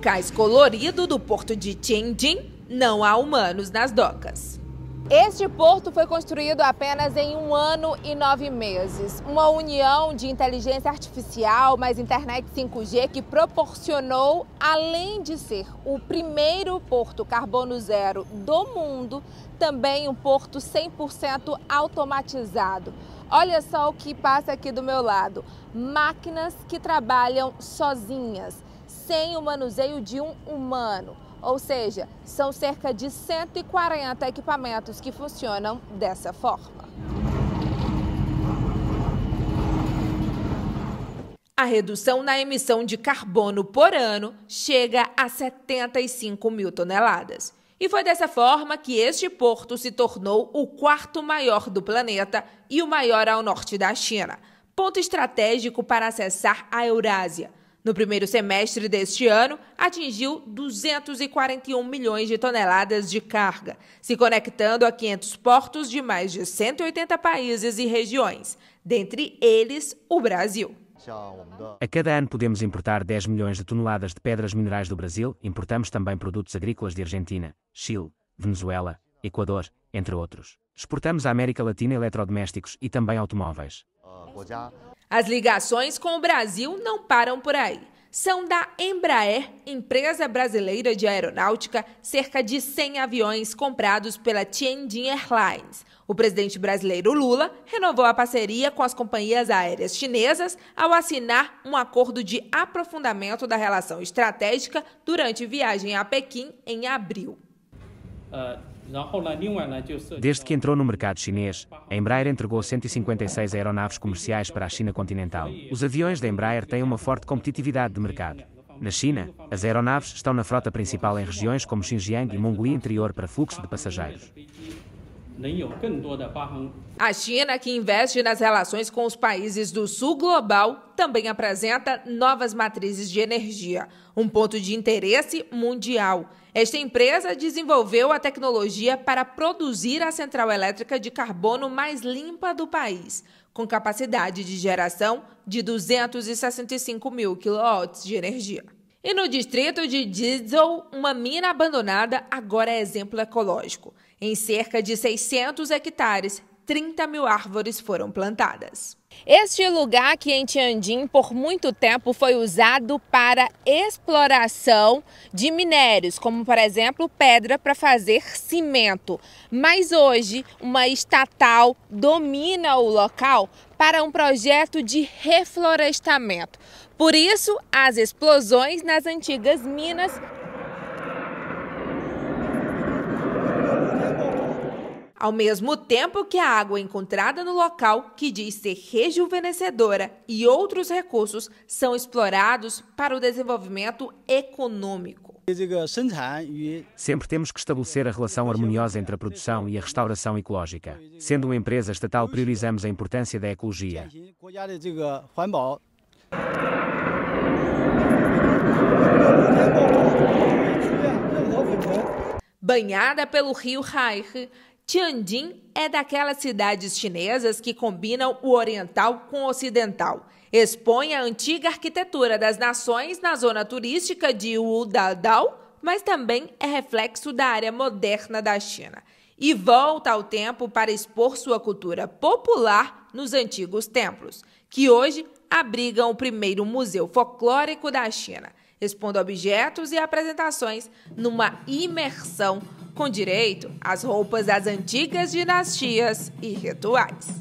cais colorido do porto de Tianjin, não há humanos nas docas. Este porto foi construído apenas em um ano e nove meses. Uma união de inteligência artificial mais internet 5G que proporcionou, além de ser o primeiro porto carbono zero do mundo, também um porto 100% automatizado. Olha só o que passa aqui do meu lado: máquinas que trabalham sozinhas sem o manuseio de um humano. Ou seja, são cerca de 140 equipamentos que funcionam dessa forma. A redução na emissão de carbono por ano chega a 75 mil toneladas. E foi dessa forma que este porto se tornou o quarto maior do planeta e o maior ao norte da China, ponto estratégico para acessar a Eurásia no primeiro semestre deste ano, atingiu 241 milhões de toneladas de carga, se conectando a 500 portos de mais de 180 países e regiões, dentre eles o Brasil. A cada ano podemos importar 10 milhões de toneladas de pedras minerais do Brasil, importamos também produtos agrícolas de Argentina, Chile, Venezuela, Equador, entre outros. Exportamos à América Latina eletrodomésticos e também automóveis. As ligações com o Brasil não param por aí. São da Embraer, empresa brasileira de aeronáutica, cerca de 100 aviões comprados pela Tianjin Airlines. O presidente brasileiro Lula renovou a parceria com as companhias aéreas chinesas ao assinar um acordo de aprofundamento da relação estratégica durante viagem a Pequim em abril. Uh Desde que entrou no mercado chinês, a Embraer entregou 156 aeronaves comerciais para a China continental. Os aviões da Embraer têm uma forte competitividade de mercado. Na China, as aeronaves estão na frota principal em regiões como Xinjiang e Mongólia Interior para fluxo de passageiros. A China, que investe nas relações com os países do sul global, também apresenta novas matrizes de energia, um ponto de interesse mundial. Esta empresa desenvolveu a tecnologia para produzir a central elétrica de carbono mais limpa do país, com capacidade de geração de 265 mil quilowatts de energia. E no distrito de Diesel, uma mina abandonada agora é exemplo ecológico. Em cerca de 600 hectares, 30 mil árvores foram plantadas. Este lugar aqui em Tianjin por muito tempo foi usado para exploração de minérios, como por exemplo pedra para fazer cimento. Mas hoje uma estatal domina o local para um projeto de reflorestamento. Por isso, as explosões nas antigas minas ao mesmo tempo que a água encontrada no local, que diz ser rejuvenescedora, e outros recursos são explorados para o desenvolvimento econômico. Sempre temos que estabelecer a relação harmoniosa entre a produção e a restauração ecológica. Sendo uma empresa estatal, priorizamos a importância da ecologia. Banhada pelo rio Haihe. Tianjin é daquelas cidades chinesas que combinam o oriental com o ocidental. Expõe a antiga arquitetura das nações na zona turística de Wudadao, mas também é reflexo da área moderna da China. E volta ao tempo para expor sua cultura popular nos antigos templos, que hoje abrigam o primeiro museu folclórico da China, expondo objetos e apresentações numa imersão com direito às roupas das antigas dinastias e rituais.